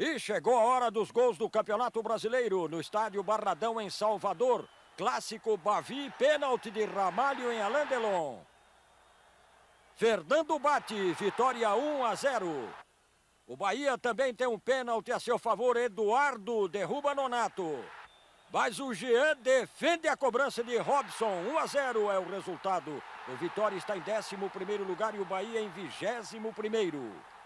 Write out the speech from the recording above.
E chegou a hora dos gols do Campeonato Brasileiro no estádio Barradão em Salvador. Clássico Bavi, pênalti de Ramalho em Alain Delon. Fernando bate, vitória 1 a 0. O Bahia também tem um pênalti a seu favor, Eduardo derruba Nonato. Mas o Jean defende a cobrança de Robson, 1 a 0 é o resultado. O Vitória está em 11º lugar e o Bahia em 21 primeiro.